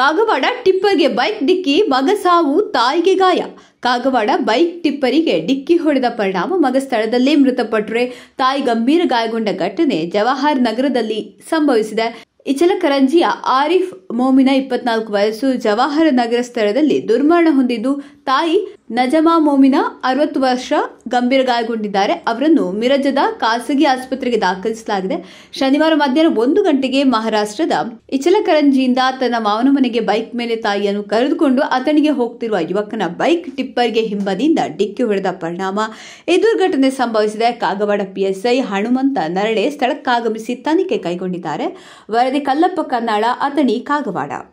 Kagwad ಟಿಪ್ಪರ್ಗೆ bike ಡಿಕ್ಕಿ ಮಗ ಸಾವು ತಾಯಿಗೆ ಗಾಯ ಕಾಗವಾಡ ಬೈಕ್ ಟಿಪ್ಪರಿಗೆ ಡಿಕ್ಕಿ ಹೊಡೆದ ಪರಿಣಾಮ ಮಗ ಸ್ಥಳದಲ್ಲೇ ಮೃತಪಟ್ಟರೆ ತಾಯಿ ಗಂಭೀರ ಗಾಯಗೊಂಡ ಘಟನೆ ಜವಾಹರ್ ನಗರದಲ್ಲಿ ಸಂಭವಿಸಿದೆ ಇಚಲಕರಂಜಿಯ ಆರಿಫ್ ಮೋಮಿನ ಇಪ್ಪತ್ನಾಲ್ಕು ವಯಸ್ಸು ಜವಾಹರ ನಗರ ಸ್ಥಳದಲ್ಲಿ ದುರ್ಮರಣ ಹೊಂದಿದ್ದು ತಾಯಿ ನಜಮಾ ಮೋಮಿನ ಅರವತ್ತು ವರ್ಷ ಗಂಭೀರ ಗಾಯಗೊಂಡಿದ್ದಾರೆ ಅವರನ್ನು ಮಿರಜದ ಖಾಸಗಿ ಆಸ್ಪತ್ರೆಗೆ ದಾಖಲಿಸಲಾಗಿದೆ ಶನಿವಾರ ಮಧ್ಯಾಹ್ನ ಒಂದು ಗಂಟೆಗೆ ಮಹಾರಾಷ್ಟ್ರದ ಇಚಲಕರಂಜಿಯಿಂದ ತನ್ನ ಮಾವನ ಮನೆಗೆ ಬೈಕ್ ಮೇಲೆ ತಾಯಿಯನ್ನು ಕರೆದುಕೊಂಡು ಅತನಿಗೆ ಹೋಗ್ತಿರುವ ಯುವಕನ ಬೈಕ್ ಟಿಪ್ಪರ್ಗೆ ಹಿಂಬದಿಯಿಂದ ಡಿಕ್ಕಿ ಹೊಡೆದ ಪರಿಣಾಮ ಈ ದುರ್ಘಟನೆ ಸಂಭವಿಸಿದೆ ಕಾಗವಾಡ ಪಿಎಸ್ಐ ಹನುಮಂತ ನರಳೆ ಸ್ಥಳಕ್ಕಾಗಮಿಸಿ ತನಿಖೆ ಕೈಗೊಂಡಿದ್ದಾರೆ ವರದಿ ಕಲ್ಲಪ್ಪ ಕನ್ನಾಳ ಅತನಿ ಕಾಗವಾಡ